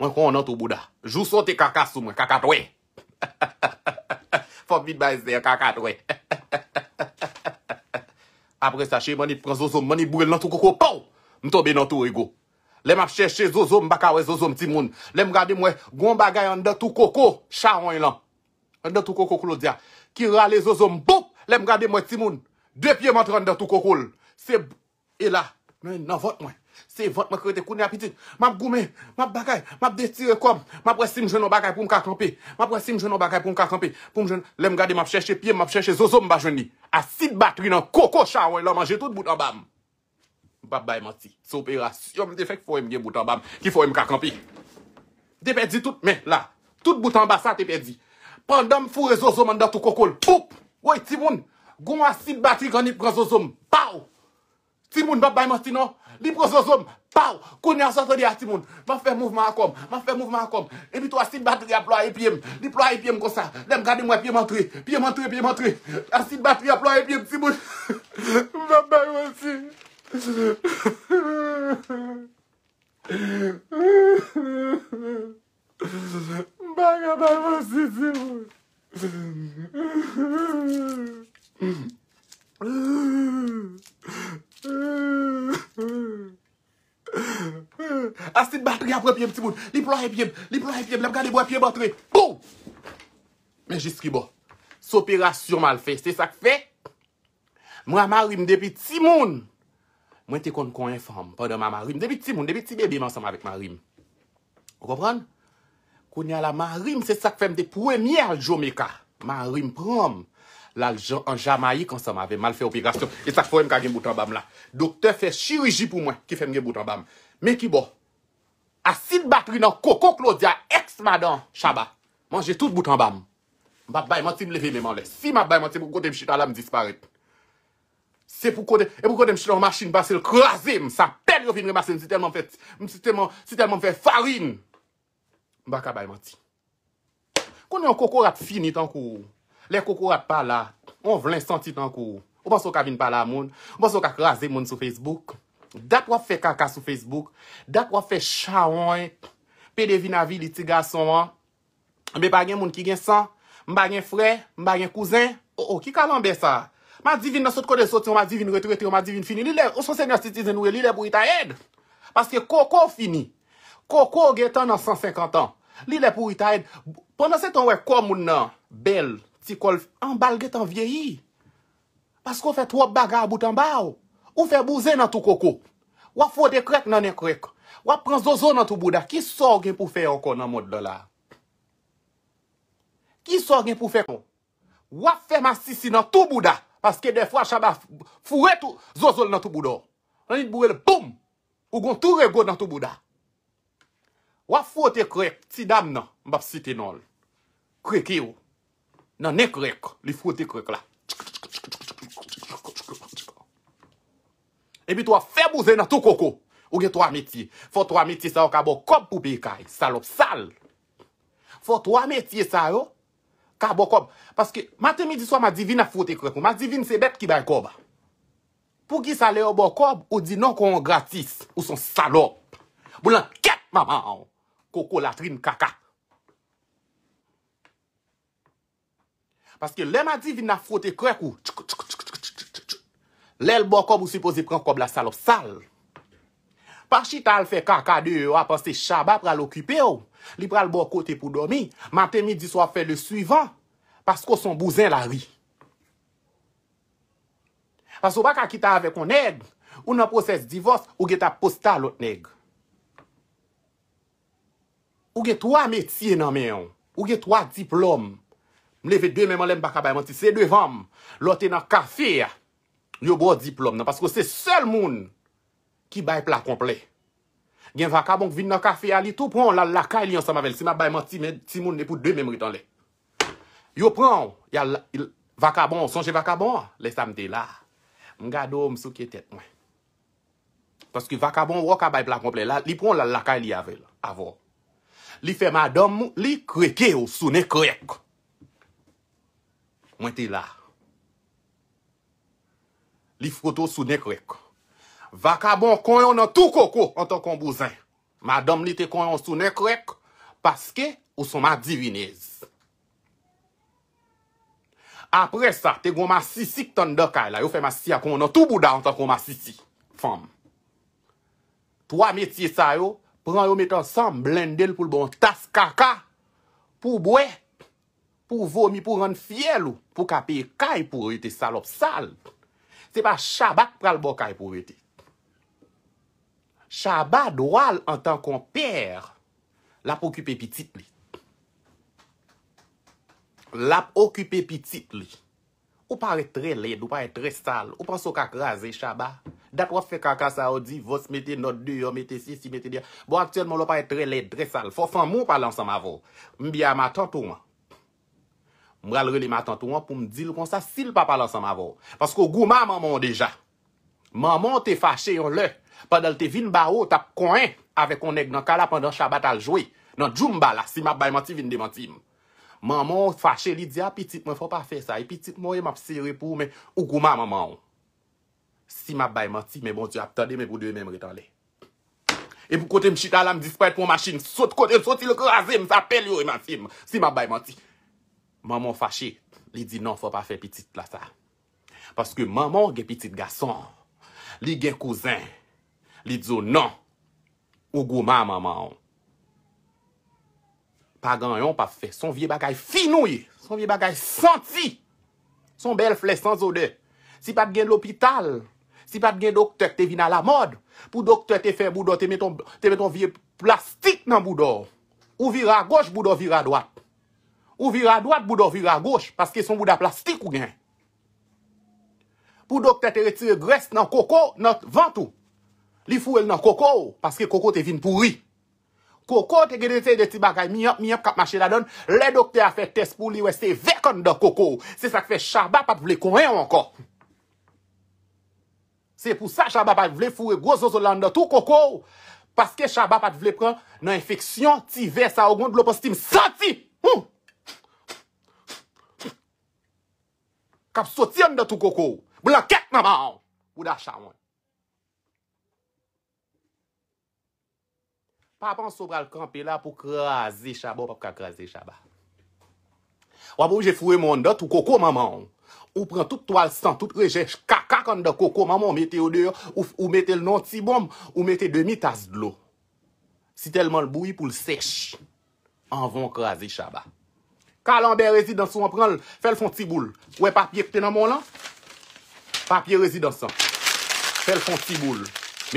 Mwen kon nan tou bouda. Jou sote kaka sou mwen, kaka twe. Fok bidba e zè, kaka twe. Apre sache, mweni pran zozom, mweni bwel nan tou koko, pow! Mweni tobe nan tou ego. Lèm ap chèche zozom baka we zozom ti moun. Lèm gade mwen, goun bagay an de tou koko, charon y lan. An de tou koko klo dia. Ki rale zozom, bou! Lèm gade mwen ti moun. Dè pye matre an de tou koko l. Se e la, mwen nan vot mwen. Se vot mwen krete kouni apiti, mwen goumen, mwen bagay, mwen destire kom, mwen pre sim jounon bagay pou m kakampi, mwen pre sim jounon bagay pou m kakampi, pou m jounon bagay pou m kakampi, lem gade mwen apcheche piem, mwen apcheche zozom ba jouni, asit batri nan koko chanwen lò manje tout boutan bam. Babay mwen ti, soperas, yon mwen te fek fòm gen boutan bam ki fòm m kakampi. Te pedi tout men la, tout boutan ba sa te pedi. Pan dam fure zozom an datou koko lò, ouy timoun, goun asit batri kanip pre zozom, paou. Simon, bab bay Martino, li pao, paw, a an sotode a Timoun. Ma fè mouvement akom, ma fè mouvement akom. et pi toi, asid batri a ploye piem, li ploye piem konsa. Lem gade mwen piem antre, piem antre, piem antre. batterie. apre piyeb ti moun, lipla epiyeb, lipla epiyeb lep gade bo apiyeb atre, pou men jis ki bo soperasyon mal fe, se sak fe mwen a marim depi ti moun mwen te kon konye fom padan ma marim, depi ti moun, depi ti bebi man sam avek marim gopran, konye la marim se sak fe mde premye aljome ka marim prom laljom an jamaik an sam ave, mal fe operasyon e sak foy m ka gen boutan bam la doktor fe shiriji pou mwen, ki fem gen boutan bam men ki bo Asid batri nan koko klo dia eks madan chaba. Manje tout boutan bam. Mba baymati mleve mèman lè. Si mba baymati mbou kote mchit ala mdisparèp. Se mbou kote mchit an mmashin basèl krasèm. Sa pel yo vin remasèm. Mse telman fè farin. Mba kabaymati. Koun yon koko rat fini tankou. Lè koko rat pala. Mwen vlen senti tankou. Mbon so ka vin pala moun. Mbon so ka krasèm moun sou Facebook. Dap wap fe kaka sou Facebook, dap wap fe chawon, pedevi na vi litiga son an, mbe bagen moun ki gen san, mba gen fre, mba gen kouzen, o oh, o, oh, ki kalan be sa? Ma divin nan sot kode sot, yo ma divin retret, yo ma divin fini, e, li le pou ita ed! Paske koko fini, koko gen tan nan 150 an, li le pou ita ed. Pwanda se ton we komoun nan, bel, ti kol, an bal gen tan vieyi, paske wap fe trop baga boutan baw, Ou fe bouse nan tou koko, wap fote krek nan ne krek, wap pran zozol nan tou bouda, ki sor gen pou fe yon kon nan mod do la? Ki sor gen pou fe kon? Wap fe masisi nan tou bouda, paske defwa chaba fure tou zozol nan tou boudo. Nanit boure l poum, ou gon tou rego nan tou bouda. Wap fote krek, ti dam nan, mbap si te nol, krek yo, nan ne krek, li fote krek la. Ebi twa febou ze nan tou koko. Ou gen twa metye. Fwa twa metye sa yo ka bo kob pou bekay. Salop sal. Fwa twa metye sa yo ka bo kob. Paske maten mi di swa ma divin na fote krekou. Ma divin sebet ki bay kob. Pou gi sale yo bo kob, ou di nan konon gratis. Ou son salop. Boulan ket mamam. Koko latrin kaka. Paske le ma divin na fote krekou. Chk chk chk. Lèl bò kòm ou sipozi pren kòm la salop sal. Parchi tal fè kakade ou apansè shaba pral okupè ou, oh. li pral bò kote pou do mi, mantè mi di sou a fè le suivan, paskò son bouzèn la ri. Paskò bak a kita avek on ed, ou nan proses divos, ou ge ta posta lot neg. Ou ge twa metye nan men yon, oh. ou ge twa diplom, mle ve dè men man len baka bayman ti sè devam, lote nan kafè ya, Yo bo diplom nan, pasko se sel moun ki bay plat komple. Gen vakabon ki vin nan kafe a li, tou pran lal lakay li yon sa mavel, se ma bay man ti moun ne pou de memritan le. Yo pran, yal vakabon, sonje vakabon, le samte la, mga do msouke tet mwen. Paske vakabon wakabay plat komple la, li pran lal lakay li yon sa mavel, avon. Li fe madom, li kreke ou sounen krek. Mwen te la, li froto sou nekrek. Vaka bon konyon nan tou koko, anton kon bozay. Ma dam li te konyon sou nekrek, paske ou sou ma divinez. Apre sa, te gwa ma sisi kton dekay la, yo fe ma si a konyon nan tou bouda anton kon ma sisi, fam. Pwa metye sa yo, pran yo met ansam, blendel pou l bon tas kaka, pou bwe, pou vomi, pou ren fiel ou, pou kapi kai pou yote salop salp. se pa chabak pral bokay pou veti. Chabak dwal an tan kon per, la pou kipe pitit li. La pou kipe pitit li. Ou pare tre led, ou pare tre sal, ou pan sou kak raze chabak. Dat wap fe kaka saodi, vos mette not de, yo mette si, si mette di. Bo aktiyen moun lopare tre led, tre sal. Fofan moun pale ansan ma vò. Mbi ya matan touman. Mwa alrele matan tou an pou mdil kon sa sil pa palan san ma vò. Paske ou gouman maman deja. Maman te fache yon lè. Padal te vin ba ou tap konen. Ave konen nan kala pandan shabat aljwe. Nan djou mbala. Si map bay mati vin de mati yon. Maman fache li di apitit ah, mwen fò pa fe sa. Epitit mwen yon ap sere pou. Ou gouman maman yon. Si map bay mati. Mwen bon di ap tade mwen pou di yon mwen mwen retan lè. E pou kote mchita la mdisprejt pon masin. Sot kote, sot ilo krasem. Sa pel yon yon mati yon Mamon fache, li di nan fwa pa fe pitit la sa. Paske mamon gen pitit gason, li gen kouzen, li dzo oh, nan, ou goma mamon. Pa gan yon pa fe, son vie bagay finouye, son vie bagay senti, son bel fles san zode. Si pat gen l'opital, si pat gen doktek te vi nan la mod, pou doktek te fe boudo, te meton vie plastik nan boudo. Ou vira goch, boudo vira dwat. Ou vira doat, boudo vira goch, paske son bouda plastik ou gen. Pou dokte te retire gres nan koko, nan vantou. Li fou el nan koko, paske koko te vin pou ri. Koko te gedete de ti bagay, miyop, miyop, kap mache la don, le dokte a fe test pou li weste vekon nan koko. Se sa ke fe chaba pat vle konyen anko. Se pou sa chaba pat vle fou el gozozo landa tou koko, paske chaba pat vle pran nan infeksyon ti ve sa ogon, blopo si ti msanti mou. Kap sotyan da tou koko, blan ket naman ou, pou da chaman. Pa pan sobra l kanpe la pou krasi chaba, ou pap ka krasi chaba. Ou apou je fure moun da tou koko maman ou, ou pren tout toal san, tout rejech, kaka kan da koko maman, ou mete odeur, ou mete l non tibom, ou mete demi tas dlo. Si telman l boui pou l sech, an von krasi chaba. Kalan be rezidans wap pran l, fel fon tiboul. Ou e papye pte nan moun lan? Papye rezidans an. Fel fon tiboul.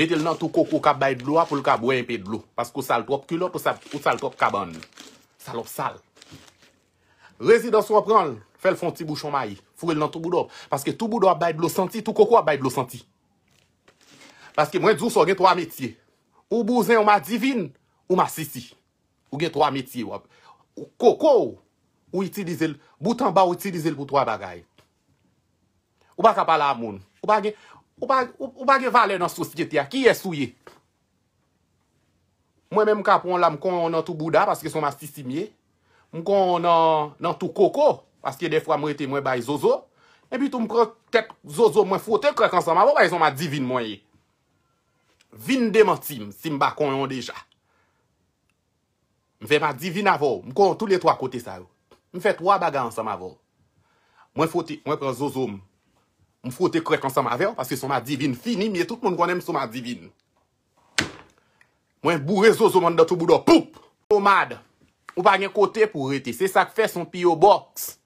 Medel nan tou koko kap bay dlo ap, pou l ka bouen pe dlo. Paske ou sal trop kulot, ou sal trop kabon. Salop sal. Rezidans wap pran l, fel fon tibou chon mayi. Furel nan tou goudop. Paske tou goudop bay dlo santi, tou koko ap bay dlo santi. Paske mwen djou sou gen 3 metye. Ou bouzen ou ma divin, ou ma sisi. Ou gen 3 metye wap. Ou koko ou. Ou iti dizil, boutan ba ou iti dizil pou twa bagay. Ou baka pala amoun. Ou bagi, ou bagi vale nan sosjet ya, ki yesou ye. Mwen men mka pon la mkon nan tou bouda, paske son ma sisi miye. Mkon nan, nan tou koko, paske defwa mwen ete mwen bay zozo. E bitou mkon, tep zozo mwen fote, kre konsan mwa, mwen bay e son ma divin mwen ye. Vin de man tim, si mba kon yon deja. Mwen ma divin avon, mkon tou le twa kote sa yo. Mwen fote, mwen pre zozom, mwen fote krek an sa ma ver, paske soma divin fini, miye tout moun gwanem soma divin. Mwen bourre zozom an da tou boudo, poum! Tomade, ou pa gen kote pou rete, se sak fe son pi yo box.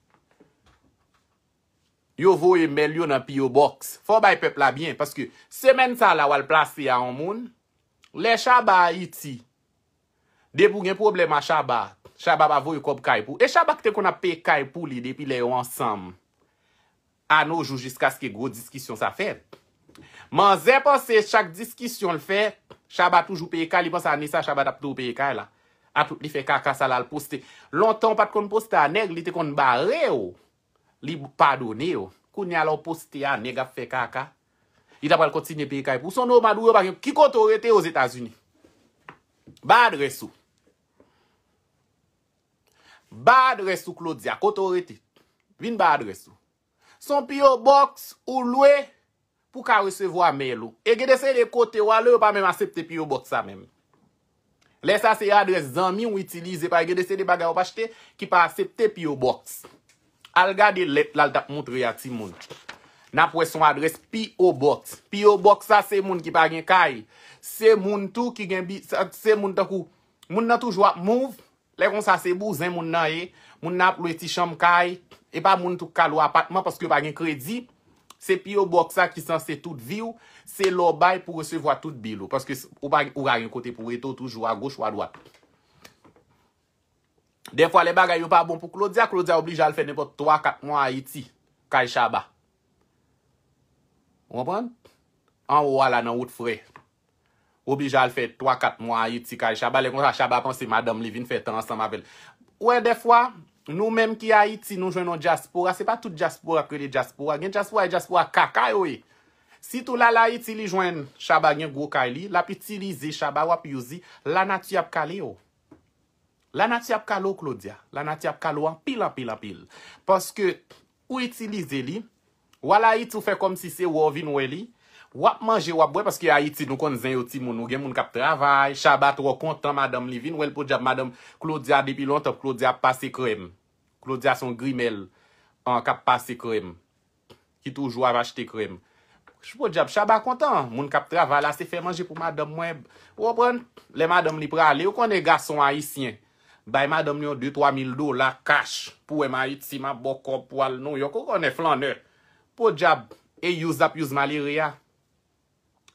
Yo vo yon mel yo nan pi yo box. Fwa bay pepla bien, paske semen sa la wal plase ya an moun, le chaba iti, de pou gen problem a chaba, Chaba ba vo yo kob kaypou. E chaba ki te kon ap pey kaypou li depi le yo ansam. Ano jou jiska skye gro diskisyon sa fe. Man zepan se chak diskisyon le fe. Chaba toujou pey kay. Li ponsa anisa chaba dap do pey kay la. Ap li fe kaka sa la al poste. Lontan pat kon poste a neg li te kon bare yo. Li padone yo. Koun ya la poste a neg ap fe kaka. Li dapal kontine pey kaypou. Son nou madou yo baken. Ki konto rete yo os Etasuni? Bad resou. Ba adres ou klo dja, koto re tit. Vin ba adres ou. Son PO Box ou lwe pou ka resevo a mel ou. E gede se de kote wale ou pa men acepte PO Box sa men. Lesa se adres zanmi ou itilize pa e gede se de baga ou pachete ki pa acepte PO Box. Alga de let lal tap moutre ya ti moun. Napwe son adres PO Box. PO Box sa se moun ki pa gen kay. Se moun tou ki gen bi, se moun takou moun nan toujwa mouv. Lè kon sa se bou zè moun nan e, moun nan ap lou eti chanm kaj, e pa moun tou kal ou apatman paske ou bagen kredi, se pi ou boksa ki san se tout viu, se lou bay pou resevo a tout bilou. Paske ou bagen kote pou eto toujou a goch ou a doat. De fwa le bagay ou pa bon pou klo diya, klo diya oblijal fè nè pot 3-4 moun a eti kaj chaba. Ou apan? An ou wala nan wout frey. Ou bi jal fè 3-4 mwa a iti kari. Chaba le kon sa chaba ponsi madam li vin fè tan ansan mabel. Ou e defwa nou menm ki a iti nou jwenon jaspora. Se pa tout jaspora kre de jaspora gen. Jaspora e jaspora kakay ou e. Si tou la la iti li jwen chaba gen gwo kari li. La pi itilize chaba wap yu zi. La nati ap kale yo. La nati ap kalo klo dia. La nati ap kalo an pil an pil an pil. Paske ou itilize li. Wala iti ou fè kom si se wò vin wè li. Wap manje wap wèp aske a iti nou kon zen yo ti moun ou gen moun kap travay. Chaba tro kontan madame li vin. Wèl pou jab madame Claudia depi lontop. Claudia pase krem. Claudia son grimel. An kap pase krem. Ki toujwa vache te krem. Chou pou jab chaba kontan. Moun kap travay la se fè manje pou madame wèp. Wèp ren le madame li prale. Ou kon e gason a isyen. Bay madame li yon 2-3 mil do la kash. Pou e ma iti si ma bokon pwal nou. Yo kon e flanè. Pou jab e yuz ap yuz maliri ya.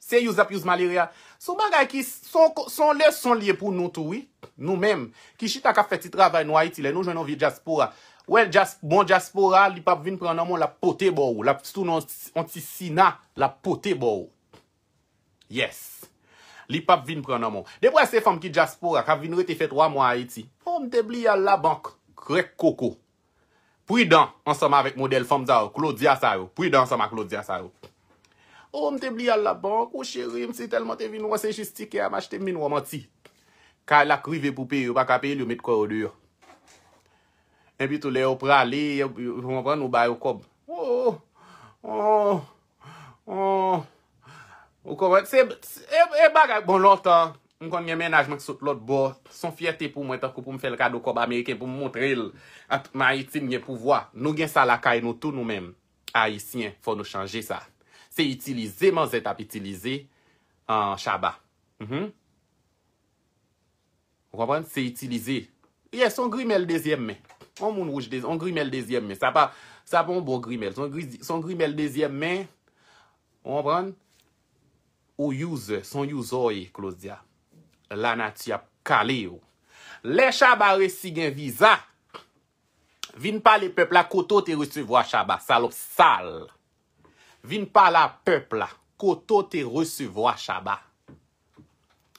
Se yous ap yous maleria. Sou bagay ki son lè son liye pou nou touwi. Nou mem. Ki chita ka feti travay nou Haiti lè. Nou jwen nou vi Djaspora. Ouè bon Djaspora li pap vin pran nan moun la pote bo ou. La soun an ti sina la pote bo ou. Yes. Li pap vin pran nan moun. Depwa se fom ki Djaspora ka vin rete fet waman Haiti. Fom te bli a la bank. Krek koko. Poui dan ansoma vek model fom za ou. Klo Djasaro. Poui dan ansoma klo Djasaro. Ou oh, mte bli al la bank, ou oh, cheri msi telman te vinwa sejistike, amajte minwa mati. Ka la krive pou pe, ou baka pe, lyo met kwa odyo. Enpi tou le, ou prale, ou mwen ban nou bay ou kob. Oh, ou komen, se, e, e baka bon lot, an, mkon mwen menajman sot lot bo, son fiyete pou mwen takou pou mwen fel kado kob Ameriken pou mwen montre el, at mwen a itin mwen pou vwa. Nou gen sa la kay nou tou nou men, a itin, fwa nou chanje sa. Se itilize man zet ap itilize an shaba. Mhm. Ou apan, se itilize. Ye, son grimele dezyem men. On moun rouge dezyem, on grimele dezyem men. Sa pa, sa pa on bon grimele. Son grimele dezyem men, ou apan, ou yuze, son yuze oye, kloz diya. La nati ap kale yo. Le shaba resigen viza. Vin pa le pepla koto te resevo a shaba salop sal. Vin pa la pepla, koto te resevo a shaba.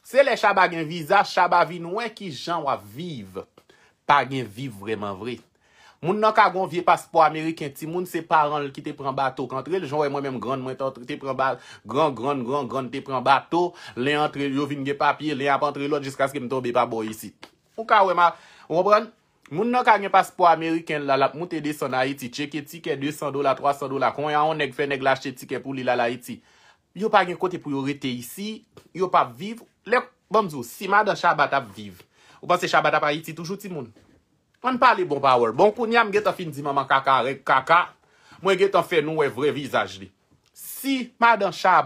Se le shaba gen viza, shaba vin wè ki jan wè vive, pa gen vive vreman vre. Moun nan ka gon vie paspo Ameriken ti, moun se paran lè ki te pran bato. Kantre, lè jan wè mwen mèm gran, mwen te pran bato, gran, gran, gran, gran, te pran bato. Lè yon tre, yon vin gen papye, lè yon pa entre lò, jiska skè mwen tombe pa bo yisi. Fou ka wè ma, wè mwen pran? Moun nan ka gen paspo Ameriken la la, moun te de son a iti, cheke ti ke 200 dola, 300 dola, kon ya on neg fe neg lache ti ke pou li la la iti. Yo pa gen kote pou yo rete isi, yo pa viv. Lèk, bon mzou, si ma dan shabat ap viv. Ou pan se shabat ap a iti toujou ti moun? Moun pale bon power. Bon koun ya mge to fin di maman kaka re kaka, mwen ge to fe nou we vre vizaj li. Si ma dan shabat ap viv.